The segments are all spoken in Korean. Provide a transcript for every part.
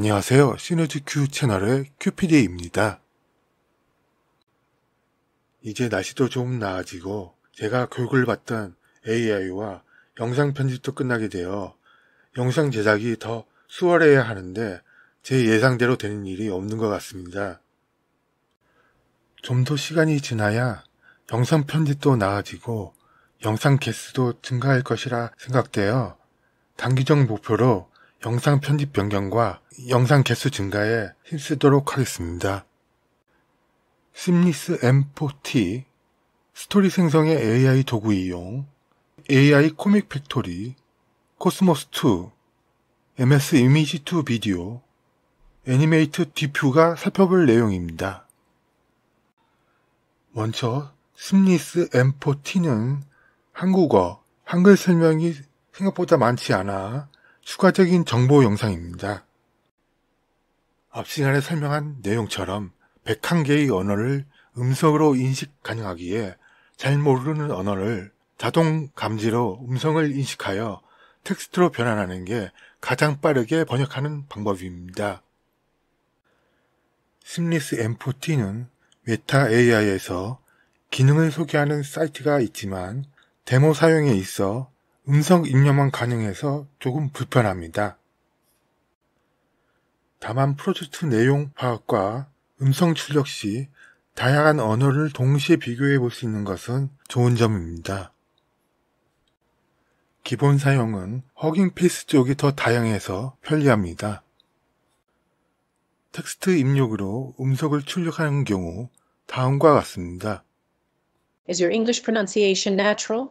안녕하세요. 시너지 큐 채널의 큐피디입니다. 이제 날씨도 좀 나아지고 제가 교육을 받던 AI와 영상 편집도 끝나게 되어 영상 제작이 더 수월해야 하는데 제 예상대로 되는 일이 없는 것 같습니다. 좀 더 시간이 지나야 영상 편집도 나아지고 영상 개수도 증가할 것이라 생각되어 단기적 목표로 영상 편집 변경과 영상 개수 증가에 힘쓰도록 하겠습니다. 심리스 M4T, 스토리 생성의 AI 도구 이용, AI 코믹 팩토리, 코스모스2, MS 이미지2 비디오, 애니메이트 디퓨가 살펴볼 내용입니다. 먼저 심리스 M4T는 한국어, 한글 설명이 생각보다 많지 않아 추가적인 정보 영상입니다. 앞 시간에 설명한 내용처럼 101개의 언어를 음성으로 인식 가능하기에 잘 모르는 언어를 자동 감지로 음성을 인식하여 텍스트로 변환하는 게 가장 빠르게 번역하는 방법입니다. 심리스 M4T는 메타 AI에서 기능을 소개하는 사이트가 있지만 데모 사용에 있어 음성 입력만 가능해서 조금 불편합니다. 다만 프로젝트 내용 파악과 음성 출력 시 다양한 언어를 동시에 비교해 볼 수 있는 것은 좋은 점입니다. 기본 사용은 허깅페이스 쪽이 더 다양해서 편리합니다. 텍스트 입력으로 음성을 출력하는 경우 다음과 같습니다. Is your English pronunciation natural?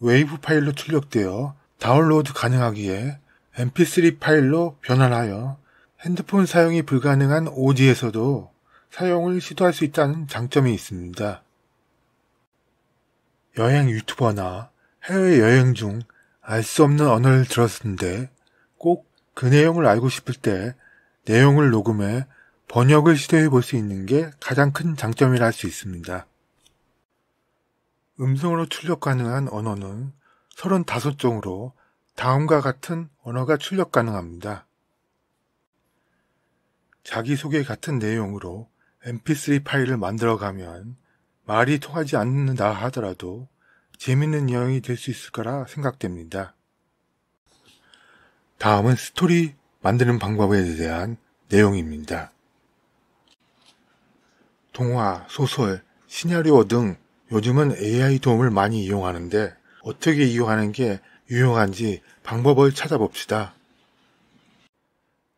웨이브 파일로 출력되어 다운로드 가능하기에 mp3 파일로 변환하여 핸드폰 사용이 불가능한 오디에서도 사용을 시도할 수 있다는 장점이 있습니다. 여행 유튜버나 해외여행 중 알 수 없는 언어를 들었는데 꼭 그 내용을 알고 싶을 때 내용을 녹음해 번역을 시도해 볼 수 있는 게 가장 큰 장점이라 할 수 있습니다. 음성으로 출력 가능한 언어는 35종으로 다음과 같은 언어가 출력 가능합니다. 자기소개 같은 내용으로 mp3 파일을 만들어가면 말이 통하지 않는다 하더라도 재밌는 여행이 될 수 있을 거라 생각됩니다. 다음은 스토리 만드는 방법에 대한 내용입니다. 동화, 소설, 시나리오 등 요즘은 AI 도움을 많이 이용하는데 어떻게 이용하는 게 유용한지 방법을 찾아봅시다.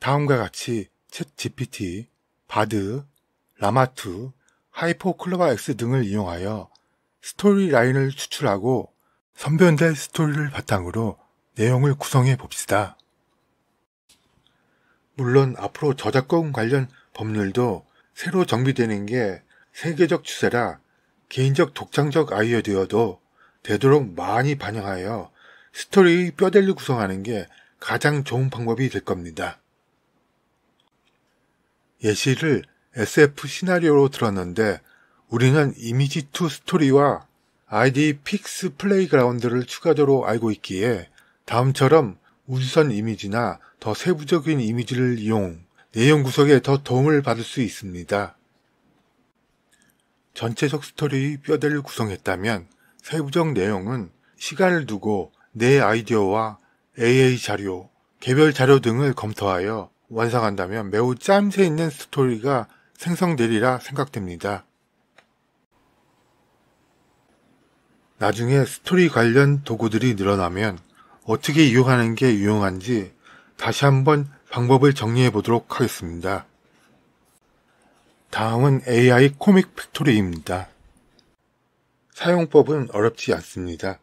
다음과 같이 챗 GPT, 바드, 라마2 하이포클로바 X 등을 이용하여 스토리 라인을 추출하고 선변될 스토리를 바탕으로 내용을 구성해 봅시다. 물론 앞으로 저작권 관련 법률도 새로 정비되는 게 세계적 추세라 개인적 독창적 아이디어도 되도록 많이 반영하여 스토리의 뼈대를 구성하는 게 가장 좋은 방법이 될 겁니다. 예시를 SF 시나리오로 들었는데 우리는 이미지 투 스토리와 아이디 픽스 플레이그라운드를 추가적으로 알고 있기에 다음처럼 우주선 이미지나 더 세부적인 이미지를 이용 내용 구석에더 도움을 받을 수 있습니다. 전체적 스토리의 뼈대를 구성했다면 세부적 내용은 시간을 두고 내 아이디어와 AA 자료, 개별 자료 등을 검토하여 완성한다면 매우 짬새 있는 스토리가 생성되리라 생각됩니다. 나중에 스토리 관련 도구들이 늘어나면 어떻게 이용하는 게 유용한지 다시 한번 방법을 정리해 보도록 하겠습니다. 다음은 AI 코믹 팩토리입니다. 사용법은 어렵지 않습니다.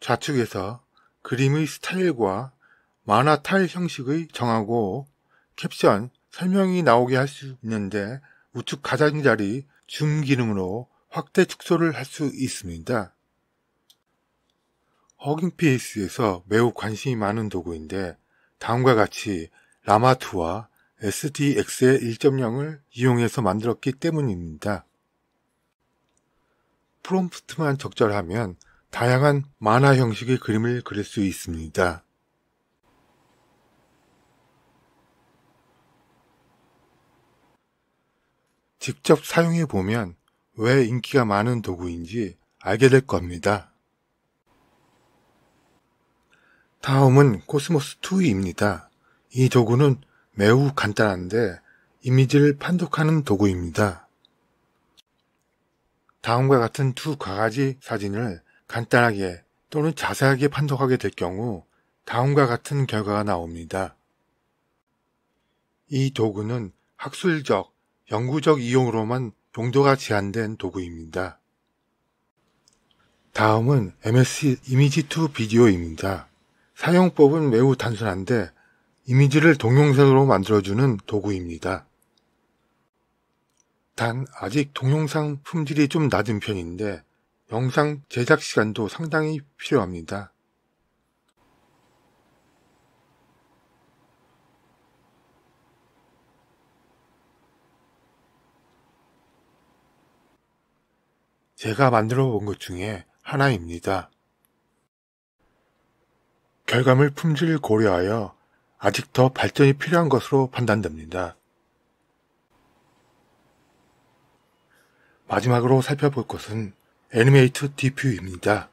좌측에서 그림의 스타일과 만화 타일 형식을 정하고 캡션, 설명이 나오게 할 수 있는데 우측 가장자리 줌 기능으로 확대 축소를 할 수 있습니다. 허깅페이스에서 매우 관심이 많은 도구인데 다음과 같이 라마트와 SDX의 1.0을 이용해서 만들었기 때문입니다. 프롬프트만 적절하면 다양한 만화 형식의 그림을 그릴 수 있습니다. 직접 사용해 보면 왜 인기가 많은 도구인지 알게 될 겁니다. 다음은 코스모스 2입니다. 이 도구는 매우 간단한데 이미지를 판독하는 도구입니다. 다음과 같은 두 과가지 사진을 간단하게 또는 자세하게 판독하게 될 경우 다음과 같은 결과가 나옵니다. 이 도구는 학술적, 연구적 이용으로만 용도가 제한된 도구입니다. 다음은 MSC 이미지 2 비디오입니다. 사용법은 매우 단순한데 이미지를 동영상으로 만들어주는 도구입니다. 단 아직 동영상 품질이 좀 낮은 편인데 영상 제작 시간도 상당히 필요합니다. 제가 만들어 본 것 중에 하나입니다. 결과물 품질을 고려하여 아직 더 발전이 필요한 것으로 판단됩니다. 마지막으로 살펴볼 것은 애니메이트 디퓨입니다.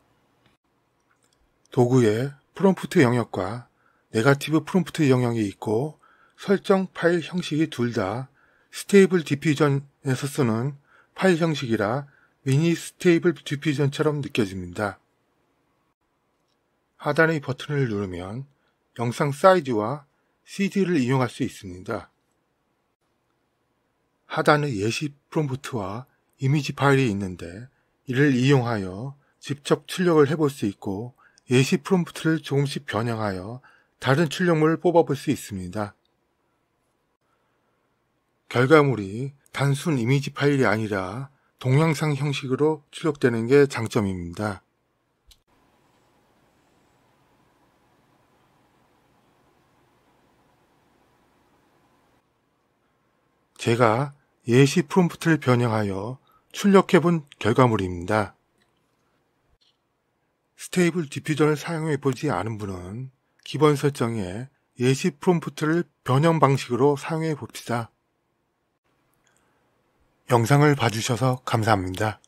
도구에 프롬프트 영역과 네가티브 프롬프트 영역이 있고 설정 파일 형식이 둘 다 스테이블 디퓨전에서 쓰는 파일 형식이라 미니 스테이블 디퓨전처럼 느껴집니다. 하단의 버튼을 누르면 영상 사이즈와 c d 를 이용할 수 있습니다. 하단에 예시 프롬프트와 이미지 파일이 있는데 이를 이용하여 직접 출력을 해볼 수 있고 예시 프롬프트를 조금씩 변형하여 다른 출력물을 뽑아볼 수 있습니다. 결과물이 단순 이미지 파일이 아니라 동영상 형식으로 출력되는 게 장점입니다. 제가 예시 프롬프트를 변형하여 출력해 본 결과물입니다. 스테이블 디퓨저를 사용해 보지 않은 분은 기본 설정에 예시 프롬프트를 변형 방식으로 사용해 봅시다. 영상을 봐주셔서 감사합니다.